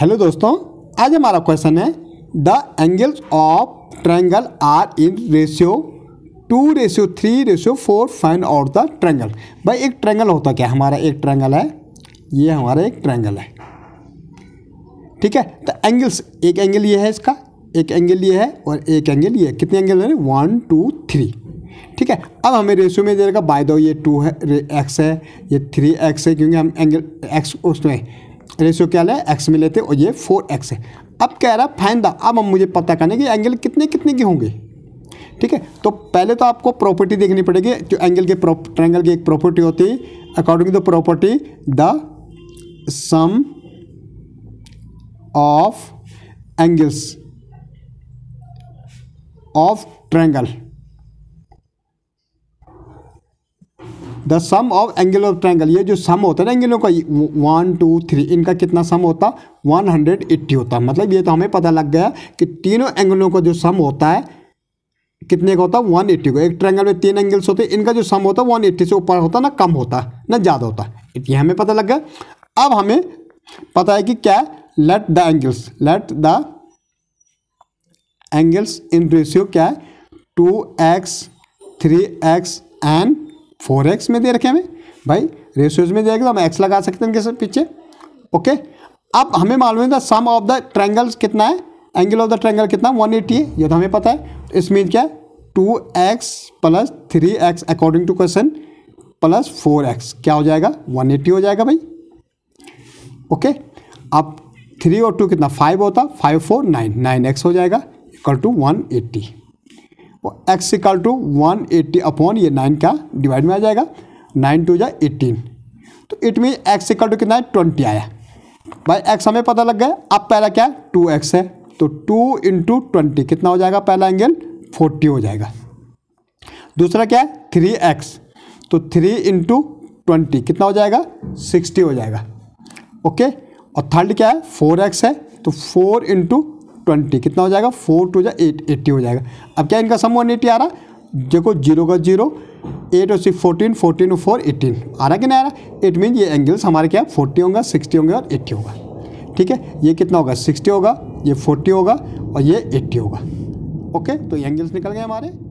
hello दोस्तों आज हमारा क्वेश्चन है the angles of triangle are in ratio two ratio three ratio four find out the triangle भाई एक ट्रायंगल होता क्या हमारा एक ट्रायंगल है ये हमारा एक ट्रायंगल है ठीक है तो एंगल्स एक एंगल ये है इसका एक एंगल ये है और एक एंगल ये है कितने एंगल है वन टू थ्री ठीक है अब हमें रेशियो में देगा बाय दो ये टू है एक्स है ये थ्री एक्स है क्योंकि हम एंगल एक्स उसमें रेशियो क्या है एक्स में लेते और ये फोर एक्स है अब कह रहा है फाइन द अब हम मुझे पता करने कि एंगल कितने कितने के होंगे ठीक है तो पहले तो आपको प्रॉपर्टी देखनी पड़ेगी जो एंगल के ट्रैंगल की एक प्रॉपर्टी होती है according to the property the sum of angles of triangle the sum of angle of triangle ये जो सम होता है ना एंगलों का वन टू थ्री इनका कितना सम होता वन हंड्रेड एट्टी होता मतलब ये तो हमें पता लग गया कि तीनों एंगलों का जो सम होता है कितने का होता है वन एट्टी को एक ट्रायंगल में तीन एंगल्स होते हैं इनका जो सम होता है वन एट्टी से ऊपर होता ना कम होता ना ज़्यादा होता ये हमें पता लग गया अब हमें पता है कि क्या let the angles let the angles in ratio क्या है two X three X and four X में दे रखे हमें भाई रेशियोज में देखा तो हम एक्स लगा सकते हैं उनके पीछे ओके अब हमें मालूम है सम ऑफ द ट्रैंगल्स कितना है एंगल ऑफ द ट्रैंगल कितना वन एटी है ये तो हमें पता है इसमें क्या है two X plus three X according to question plus four X क्या हो जाएगा वन एटी हो जाएगा भाई ओके अब थ्री और टू कितना फाइव होता five four nine nine X हो जाएगा equal to one eighty X equal to one eighty upon ये नाइन का डिवाइड में आ जाएगा नाइन टू जाए एटीन तो it mean X equal to कितना है ट्वेंटी आया भाई एक्स हमें पता लग गया अब पहला क्या है टू एक्स है तो टू इंटू ट्वेंटी कितना हो जाएगा पहला एंगल फोर्टी हो जाएगा दूसरा क्या है थ्री एक्स तो थ्री इंटू ट्वेंटी कितना हो जाएगा सिक्सटी हो जाएगा ओके और थर्ड क्या है फोर एक्स है तो फोर इंटू ट्वेंटी कितना हो जाएगा फोर टू जो एट एट्टी हो जाएगा अब क्या इनका सम वन एट्टी आ रहा देखो जीरो का जीरो एट और सिक्स फोर्टीन फोर्टीन और फोर एटीन आ रहा कि नहीं आ रहा इट मीन ये एंगल्स हमारे क्या फोर्टी होंगे सिक्सटी होंगे और एट्टी होगा ठीक है ये कितना होगा सिक्सटी होगा ये फोर्टी होगा और ये एट्टी होगा ओके तो ये एंगल्स निकल गए हमारे